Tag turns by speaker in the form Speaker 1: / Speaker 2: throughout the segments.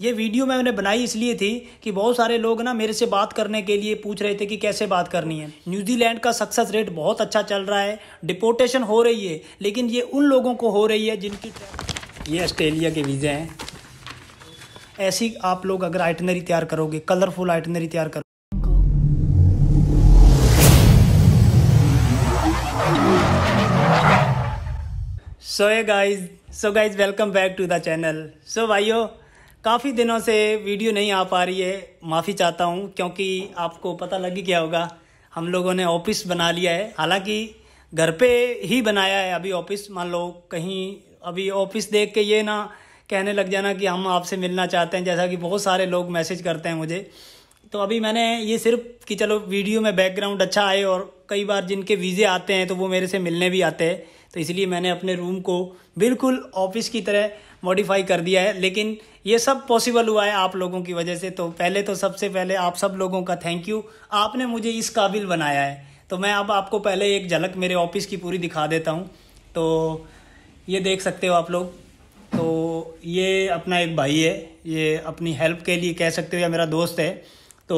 Speaker 1: ये वीडियो मैं उन्हें बनाई इसलिए थी कि बहुत सारे लोग ना मेरे से बात करने के लिए पूछ रहे थे कि कैसे बात करनी है न्यूजीलैंड का सक्सेस रेट बहुत अच्छा चल रहा है डिपोर्टेशन हो रही है लेकिन ये उन लोगों को हो रही है जिनकी ये ऑस्ट्रेलिया के वीज़े हैं ऐसी आप लोग अगर आइटनरी तैयार करोगे कलरफुल आइटनरी तैयार करोगे so guys so guys welcome back to the channel so भाइयों काफ़ी दिनों से वीडियो नहीं आ पा रही है माफ़ी चाहता हूँ क्योंकि आपको पता लग ही गया होगा हम लोगों ने ऑफिस बना लिया है हालांकि घर पे ही बनाया है अभी ऑफिस मान लो कहीं अभी ऑफिस देख के ये ना कहने लग जाना कि हम आपसे मिलना चाहते हैं जैसा कि बहुत सारे लोग मैसेज करते हैं मुझे तो अभी मैंने ये सिर्फ कि चलो वीडियो में बैकग्राउंड अच्छा आए और कई बार जिनके वीज़े आते हैं तो वो मेरे से मिलने भी आते हैं तो इसलिए मैंने अपने रूम को बिल्कुल ऑफिस की तरह मॉडिफाई कर दिया है लेकिन ये सब पॉसिबल हुआ है आप लोगों की वजह से तो पहले तो सबसे पहले आप सब लोगों का थैंक यू आपने मुझे इस काबिल बनाया है तो मैं अब आपको पहले एक झलक मेरे ऑफिस की पूरी दिखा देता हूँ तो ये देख सकते हो आप लोग तो ये अपना एक भाई है ये अपनी हेल्प के लिए कह सकते हो या मेरा दोस्त है तो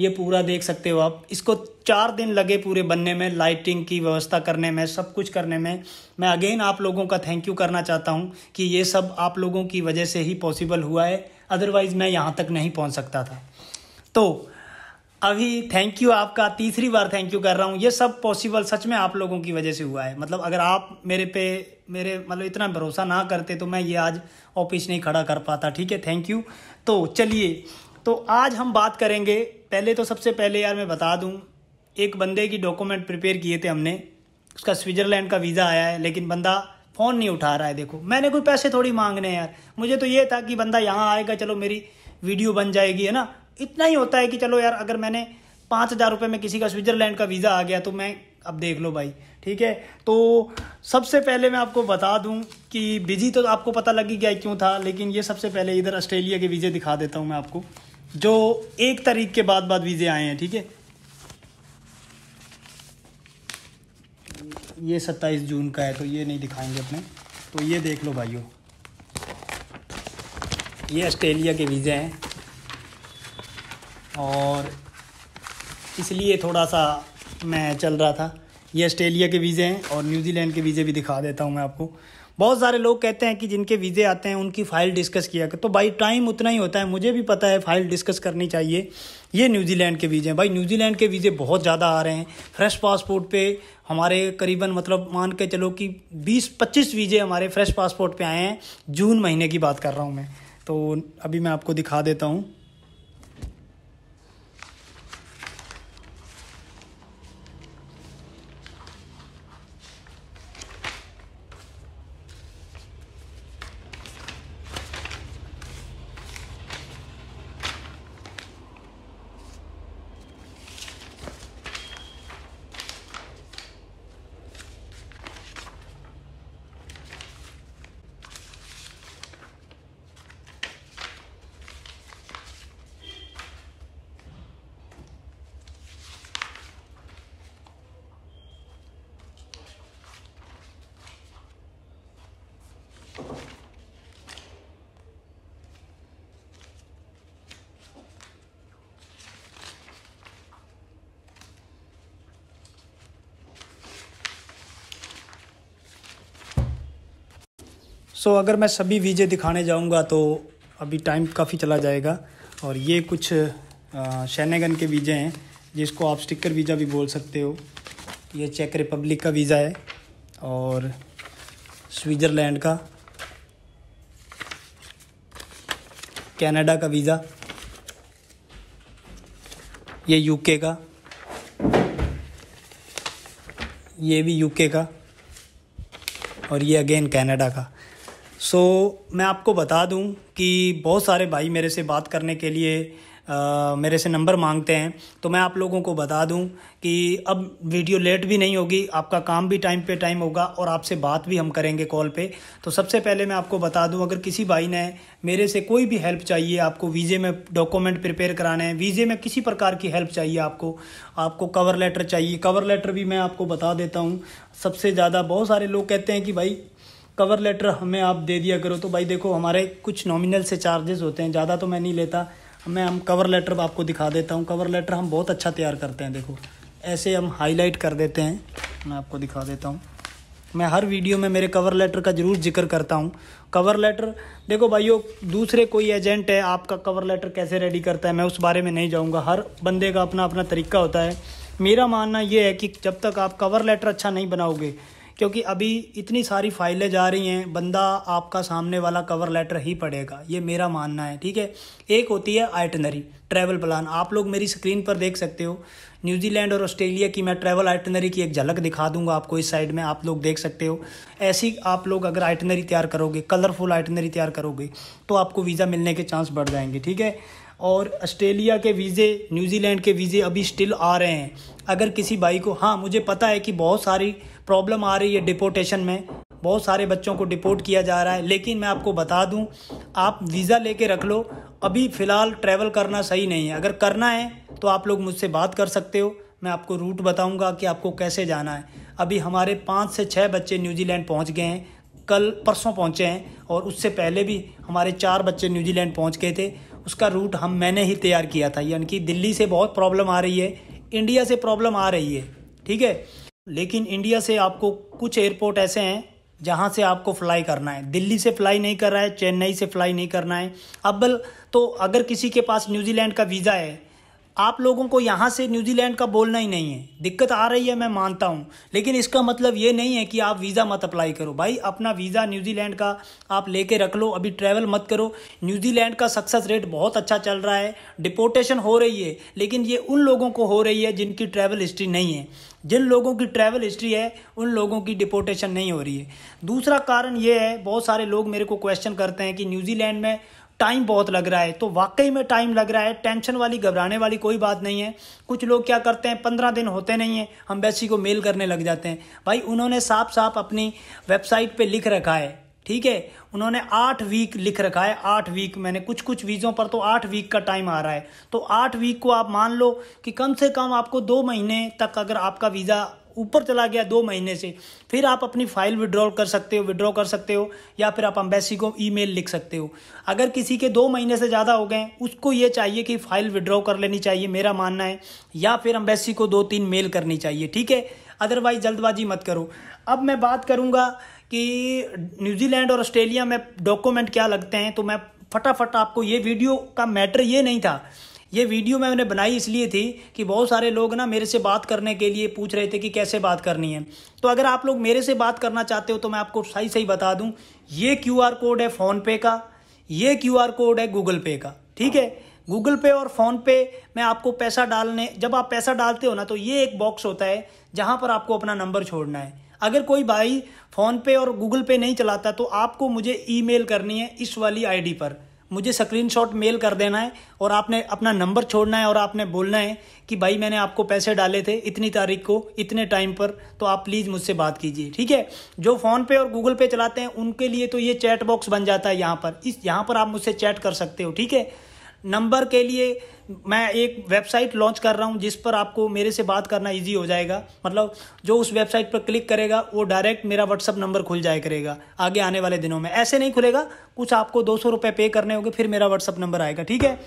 Speaker 1: ये पूरा देख सकते हो आप इसको चार दिन लगे पूरे बनने में लाइटिंग की व्यवस्था करने में सब कुछ करने में मैं अगेन आप लोगों का थैंक यू करना चाहता हूँ कि ये सब आप लोगों की वजह से ही पॉसिबल हुआ है अदरवाइज़ मैं यहाँ तक नहीं पहुँच सकता था तो अभी थैंक यू आपका तीसरी बार थैंक यू कर रहा हूँ ये सब पॉसिबल सच में आप लोगों की वजह से हुआ है मतलब अगर आप मेरे पे मेरे मतलब इतना भरोसा ना करते तो मैं ये आज ऑफिस नहीं खड़ा कर पाता ठीक है थैंक यू तो चलिए तो आज हम बात करेंगे पहले तो सबसे पहले यार मैं बता दूं एक बंदे की डॉक्यूमेंट प्रिपेयर किए थे हमने उसका स्विट्ज़रलैंड का वीज़ा आया है लेकिन बंदा फ़ोन नहीं उठा रहा है देखो मैंने कोई पैसे थोड़ी मांगने हैं यार मुझे तो ये था कि बंदा यहाँ आएगा चलो मेरी वीडियो बन जाएगी है ना इतना ही होता है कि चलो यार अगर मैंने पाँच हज़ार रुपये में किसी का स्विट्ज़रलैंड का वीज़ा आ गया तो मैं अब देख लो भाई ठीक है तो सबसे पहले मैं आपको बता दूं कि बिजी तो आपको पता लग ही गया क्यों था लेकिन ये सबसे पहले इधर ऑस्ट्रेलिया के वीज़े दिखा देता हूं मैं आपको जो एक तारीख के बाद बाद वीज़े आए हैं ठीक है ये सत्ताईस जून का है तो ये नहीं दिखाएंगे अपने तो ये देख लो भाइयों ये ऑस्ट्रेलिया के वीज़े हैं और इसलिए थोड़ा सा मैं चल रहा था ये ऑस्ट्रेलिया के वीज़े हैं और न्यूजीलैंड के वीज़े भी दिखा देता हूँ मैं आपको बहुत सारे लोग कहते हैं कि जिनके वीज़े आते हैं उनकी फ़ाइल डिस्कस किया कर तो भाई टाइम उतना ही होता है मुझे भी पता है फ़ाइल डिस्कस करनी चाहिए ये न्यूजीलैंड के वीज़े हैं भाई न्यूजीलैंड के वीज़े बहुत ज़्यादा आ रहे हैं फ्रेश पासपोर्ट पे हमारे करीबन मतलब मान के चलो कि 20-25 वीज़े हमारे फ्रेश पासपोर्ट पे आए हैं जून महीने की बात कर रहा हूँ मैं तो अभी मैं आपको दिखा देता हूँ सो so, अगर मैं सभी वीजे दिखाने जाऊँगा तो अभी टाइम काफ़ी चला जाएगा और ये कुछ शैनेगन के वीज़े हैं जिसको आप स्टिकर वीज़ा भी बोल सकते हो ये चेक रिपब्लिक का वीज़ा है और स्विट्ज़रलैंड का कनाडा का वीज़ा ये यूके का ये भी यूके का और ये अगेन कनाडा का सो so, मैं आपको बता दूं कि बहुत सारे भाई मेरे से बात करने के लिए आ, मेरे से नंबर मांगते हैं तो मैं आप लोगों को बता दूं कि अब वीडियो लेट भी नहीं होगी आपका काम भी टाइम पे टाइम होगा और आपसे बात भी हम करेंगे कॉल पे तो सबसे पहले मैं आपको बता दूं अगर किसी भाई ने मेरे से कोई भी हेल्प चाहिए आपको वीज़े में डॉक्यूमेंट प्रिपेयर कराना है वीज़े में किसी प्रकार की हेल्प चाहिए आपको आपको कवर लेटर चाहिए कवर लेटर भी मैं आपको बता देता हूँ सबसे ज़्यादा बहुत सारे लोग कहते हैं कि भाई कवर लेटर हमें आप दे दिया करो तो भाई देखो हमारे कुछ नॉमिनल से चार्जेस होते हैं ज़्यादा तो मैं नहीं लेता मैं हम कवर लेटर आपको दिखा देता हूँ कवर लेटर हम बहुत अच्छा तैयार करते हैं देखो ऐसे हम हाईलाइट कर देते हैं मैं आपको दिखा देता हूँ मैं हर वीडियो में मेरे कवर लेटर का ज़रूर जिक्र करता हूँ कवर लेटर देखो भाइयों दूसरे कोई एजेंट है आपका कवर लेटर कैसे रेडी करता है मैं उस बारे में नहीं जाऊँगा हर बंदे का अपना अपना तरीका होता है मेरा मानना यह है कि जब तक आप कवर लेटर अच्छा नहीं बनाओगे क्योंकि अभी इतनी सारी फाइलें जा रही हैं बंदा आपका सामने वाला कवर लेटर ही पड़ेगा ये मेरा मानना है ठीक है एक होती है आइटनरी ट्रैवल प्लान आप लोग मेरी स्क्रीन पर देख सकते हो न्यूजीलैंड और ऑस्ट्रेलिया की मैं ट्रैवल आइटनरी की एक झलक दिखा दूंगा आपको इस साइड में आप लोग देख सकते हो ऐसी आप लोग अगर आइटनरी तैयार करोगे कलरफुल आइटनरी तैयार करोगे तो आपको वीज़ा मिलने के चांस बढ़ जाएंगे ठीक है और ऑस्ट्रेलिया के वीज़े न्यूजीलैंड के वीज़े अभी स्टिल आ रहे हैं अगर किसी भाई को हाँ मुझे पता है कि बहुत सारी प्रॉब्लम आ रही है डिपोटेशन में बहुत सारे बच्चों को डिपोर्ट किया जा रहा है लेकिन मैं आपको बता दूं आप वीज़ा लेके रख लो अभी फ़िलहाल ट्रैवल करना सही नहीं है अगर करना है तो आप लोग मुझसे बात कर सकते हो मैं आपको रूट बताऊंगा कि आपको कैसे जाना है अभी हमारे पाँच से छः बच्चे न्यूजीलैंड पहुंच गए हैं कल परसों पहुंचे हैं और उससे पहले भी हमारे चार बच्चे न्यूजीलैंड पहुँच गए थे उसका रूट हम मैंने ही तैयार किया था यानी कि दिल्ली से बहुत प्रॉब्लम आ रही है इंडिया से प्रॉब्लम आ रही है ठीक है लेकिन इंडिया से आपको कुछ एयरपोर्ट ऐसे हैं जहाँ से आपको फ्लाई करना है दिल्ली से फ्लाई नहीं कर रहा है चेन्नई से फ्लाई नहीं करना है अब तो अगर किसी के पास न्यूजीलैंड का वीज़ा है आप लोगों को यहाँ से न्यूजीलैंड का बोलना ही नहीं है दिक्कत आ रही है मैं मानता हूँ लेकिन इसका मतलब ये नहीं है कि आप वीज़ा मत अप्लाई करो भाई अपना वीज़ा न्यूजीलैंड का आप लेके रख लो अभी ट्रैवल मत करो न्यूजीलैंड का सक्सेस रेट बहुत अच्छा चल रहा है डिपोर्टेशन हो रही है लेकिन ये उन लोगों को हो रही है जिनकी ट्रैवल हिस्ट्री नहीं है जिन लोगों की ट्रैवल हिस्ट्री है उन लोगों की डिपोर्टेशन नहीं हो रही है दूसरा कारण ये है बहुत सारे लोग मेरे को क्वेश्चन करते हैं कि न्यूजीलैंड में टाइम बहुत लग रहा है तो वाकई में टाइम लग रहा है टेंशन वाली घबराने वाली कोई बात नहीं है कुछ लोग क्या करते हैं पंद्रह दिन होते नहीं हैं हम बैसी को मेल करने लग जाते हैं भाई उन्होंने साफ साफ अपनी वेबसाइट पर लिख रखा है ठीक है उन्होंने आठ वीक लिख रखा है आठ वीक मैंने कुछ कुछ वीज़ों पर तो आठ वीक का टाइम आ रहा है तो आठ वीक को आप मान लो कि कम से कम आपको दो महीने तक अगर आपका वीज़ा ऊपर चला गया दो महीने से फिर आप अपनी फाइल विड्रॉल कर सकते हो विड्रॉ कर सकते हो या फिर आप अम्बेसी को ईमेल लिख सकते हो अगर किसी के दो महीने से ज़्यादा हो गए उसको ये चाहिए कि फाइल विड्रॉ कर लेनी चाहिए मेरा मानना है या फिर अम्बेसी को दो तीन मेल करनी चाहिए ठीक है अदरवाइज जल्दबाजी मत करो अब मैं बात करूँगा कि न्यूजीलैंड और ऑस्ट्रेलिया में डॉक्यूमेंट क्या लगते हैं तो मैं फटाफट आपको ये वीडियो का मैटर ये नहीं था ये वीडियो मैंने बनाई इसलिए थी कि बहुत सारे लोग ना मेरे से बात करने के लिए पूछ रहे थे कि कैसे बात करनी है तो अगर आप लोग मेरे से बात करना चाहते हो तो मैं आपको सही सही बता दूं ये क्यू कोड है फ़ोनपे का ये क्यू कोड है गूगल पे का ठीक है गूगल पे और फोन पे में आपको पैसा डालने जब आप पैसा डालते हो ना तो ये एक बॉक्स होता है जहाँ पर आपको अपना नंबर छोड़ना है अगर कोई भाई फोन पे और गूगल पे नहीं चलाता तो आपको मुझे ईमेल करनी है इस वाली आईडी पर मुझे स्क्रीनशॉट मेल कर देना है और आपने अपना नंबर छोड़ना है और आपने बोलना है कि भाई मैंने आपको पैसे डाले थे इतनी तारीख को इतने टाइम पर तो आप प्लीज़ मुझसे बात कीजिए ठीक है जो फ़ोन पे और गूगल पे चलाते हैं उनके लिए तो ये चैट बॉक्स बन जाता है यहाँ पर इस यहाँ पर आप मुझसे चैट कर सकते हो ठीक है नंबर के लिए मैं एक वेबसाइट लॉन्च कर रहा हूँ जिस पर आपको मेरे से बात करना इजी हो जाएगा मतलब जो उस वेबसाइट पर क्लिक करेगा वो डायरेक्ट मेरा व्हाट्सअप नंबर खुल जाया करेगा आगे आने वाले दिनों में ऐसे नहीं खुलेगा कुछ आपको दो सौ रुपये पे करने होंगे फिर मेरा व्हाट्सअप नंबर आएगा ठीक है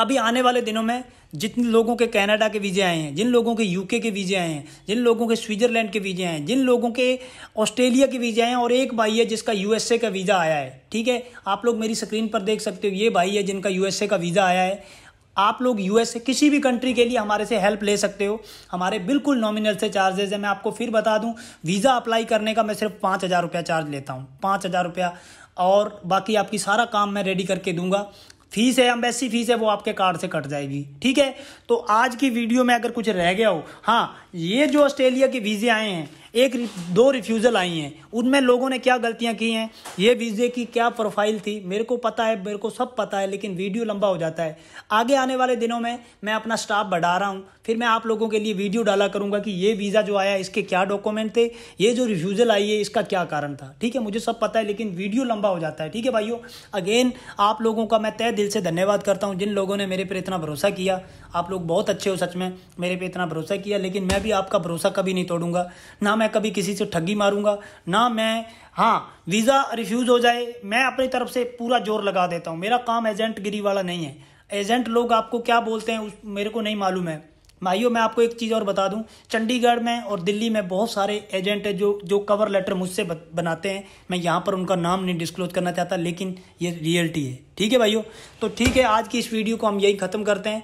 Speaker 1: अभी आने वाले दिनों में जितने लोगों के कनाडा के वीज़े आए हैं जिन लोगों के यूके के वीज़े आए हैं जिन लोगों के स्विट्ज़रलैंड के वीज़े आए हैं जिन लोगों के ऑस्ट्रेलिया के वीज़े आए हैं और एक भाई है जिसका यूएसए का वीज़ा आया है ठीक है आप लोग मेरी स्क्रीन पर देख सकते हो ये भाई है जिनका यूएसए का वीज़ा आया है आप लोग यूएस किसी भी कंट्री के लिए हमारे से हेल्प ले सकते हो हमारे बिल्कुल नॉमिनल से चार्जेज है मैं आपको फिर बता दूं वीज़ा अप्लाई करने का मैं सिर्फ पाँच हज़ार रुपया चार्ज लेता हूं पाँच हज़ार रुपया और बाकी आपकी सारा काम मैं रेडी करके दूंगा फीस है एम्बेसी फीस है वो आपके कार्ड से कट जाएगी ठीक है तो आज की वीडियो में अगर कुछ रह गया हो हाँ ये जो ऑस्ट्रेलिया के वीज़े आए हैं एक दो रिफ्यूज़ल आई हैं उनमें लोगों ने क्या गलतियां की हैं ये वीज़े की क्या प्रोफाइल थी मेरे को पता है मेरे को सब पता है लेकिन वीडियो लंबा हो जाता है आगे आने वाले दिनों में मैं अपना स्टाफ बढ़ा रहा हूं फिर मैं आप लोगों के लिए वीडियो डाला करूंगा कि ये वीज़ा जो आया इसके क्या डॉक्यूमेंट थे ये जो रिफ्यूज़ल आई है इसका क्या कारण था ठीक है मुझे सब पता है लेकिन वीडियो लंबा हो जाता है ठीक है भाइयों अगेन आप लोगों का मैं तय दिल से धन्यवाद करता हूँ जिन लोगों ने मेरे पर इतना भरोसा किया आप लोग बहुत अच्छे हो सच में मेरे पर इतना भरोसा किया लेकिन मैं भी आपका भरोसा कभी नहीं तोड़ूंगा ना मैं मैं कभी किसी से ठगी मारूंगा ना मैं हाँ वीज़ा रिफ्यूज़ हो जाए मैं अपनी तरफ से पूरा जोर लगा देता हूँ मेरा काम एजेंट गिरी वाला नहीं है एजेंट लोग आपको क्या बोलते हैं उस मेरे को नहीं मालूम है भाइयों मैं आपको एक चीज़ और बता दूं चंडीगढ़ में और दिल्ली में बहुत सारे एजेंट हैं जो जो कवर लेटर मुझसे बनाते हैं मैं यहाँ पर उनका नाम नहीं डिस्क्लोज करना चाहता लेकिन ये रियलिटी है ठीक है भाइयों तो ठीक है आज की इस वीडियो को हम यही ख़त्म करते हैं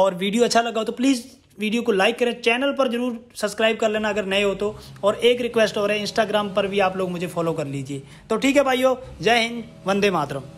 Speaker 1: और वीडियो अच्छा लगा हो तो प्लीज़ वीडियो को लाइक करें चैनल पर जरूर सब्सक्राइब कर लेना अगर नए हो तो और एक रिक्वेस्ट और है इंस्टाग्राम पर भी आप लोग मुझे फॉलो कर लीजिए तो ठीक है भाइयों जय हिंद वंदे मातरम